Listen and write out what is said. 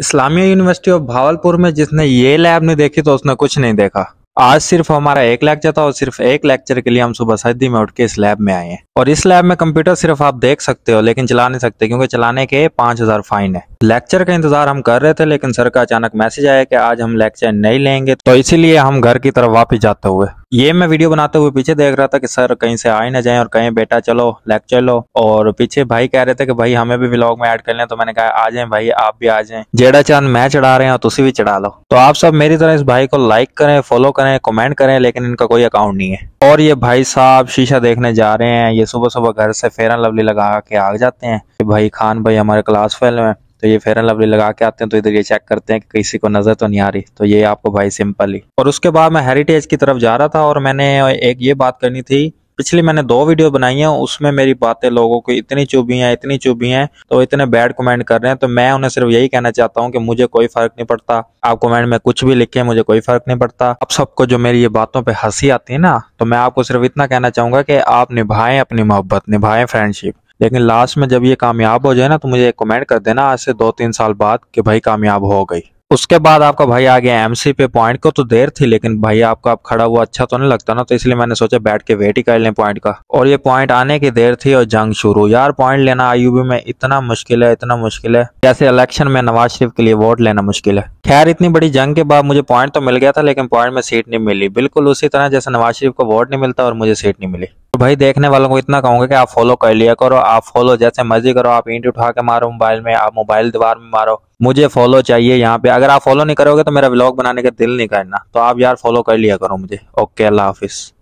Islamia university of Bahawalpur में जिसने ये लैब नहीं देखी तो उसने कुछ नहीं देखा आज सिर्फ हमारा एक लेक्चर था और सिर्फ एक लेक्चर के लिए हम सुबह सर्दी में उठ के इस लैब में आए हैं और इस लैब में कंप्यूटर सिर्फ आप देख सकते हो लेकिन चला नहीं सकते क्योंकि चलाने के पांच हजार फाइन है लेक्चर का इंतजार हम कर रहे थे लेकिन सर का अचानक मैसेज आया कि आज हम लेक्चर नहीं लेंगे तो इसीलिए हम घर की तरफ वापस जाते हुए ये मैं वीडियो बनाते हुए पीछे देख रहा था कि सर कहीं से आए ना जाएं और कहें बेटा चलो लेक्चर लो और पीछे भाई कह रहे थे कि भाई हमें भी ब्लॉग में ऐड कर लें तो मैंने कहा आ जाए भाई आप भी आ जाए जेड़ा चांद मैं चढ़ा रहे हैं और भी चढ़ा लो तो आप सब मेरी तरह इस भाई को लाइक करें फॉलो करें कॉमेंट करें लेकिन इनका कोई अकाउंट नहीं है और ये भाई साहब शीशा देखने जा रहे हैं ये सुबह सुबह घर से फेरन लवली लगा के आ जाते हैं भाई खान भाई हमारे क्लास फेलो है तो ये फेयर एंड लवली लगा के आते हैं तो इधर ये चेक करते हैं कि किसी को नज़र तो नहीं आ रही तो ये आपको भाई सिंपल ही और उसके बाद मैं हेरिटेज की तरफ जा रहा था और मैंने एक ये बात करनी थी पिछली मैंने दो वीडियो बनाई हैं उसमें मेरी बातें लोगों को इतनी चुभी हैं इतनी चुभी हैं तो इतने बैड कमेंट कर रहे हैं तो मैं उन्हें सिर्फ यही कहना चाहता हूँ कि मुझे कोई फर्क नहीं पड़ता आप कमेंट में कुछ भी लिखे मुझे कोई फर्क नहीं पड़ता अब सबको जो मेरी ये बातों पर हंसी आती है ना तो मैं आपको सिर्फ इतना कहना चाहूंगा कि आप निभाएं अपनी मोहब्बत निभाएं फ्रेंडशिप लेकिन लास्ट में जब ये कामयाब हो जाए ना तो मुझे कमेंट कर देना आज से दो तीन साल बाद कि भाई कामयाब हो गई उसके बाद आपका भाई आ गया एमसी पे पॉइंट को तो देर थी लेकिन भाई आपका आप खड़ा हुआ अच्छा तो नहीं लगता ना तो इसलिए मैंने सोचा बैठ के वेट ही कर लें पॉइंट का और ये पॉइंट आने की देर थी और जंग शुरू यार पॉइंट लेना आईयूबी में इतना मुश्किल है इतना मुश्किल है जैसे इलेक्शन में नवाज शरीफ के लिए वोट लेना मुश्किल है खैर इतनी बड़ी जंग के बाद मुझे पॉइंट तो मिल गया था लेकिन पॉइंट में सीट नहीं मिली बिल्कुल उसी तरह जैसे नवाज शरीफ को वोट नहीं मिलता और मुझे सीट नहीं मिली तो भाई देखने वालों को इतना कहूंगा कि आप फॉलो कर लिया करो आप फॉलो जैसे मर्जी करो आप इंट उठा के मारो मोबाइल में आप मोबाइल दीवार में मारो मुझे फॉलो चाहिए यहाँ पे अगर आप फॉलो नहीं करोगे तो मेरा ब्लॉग बनाने का दिल नहीं करना तो आप यार फॉलो कर लिया करो मुझे ओके अल्लाह हाफिज़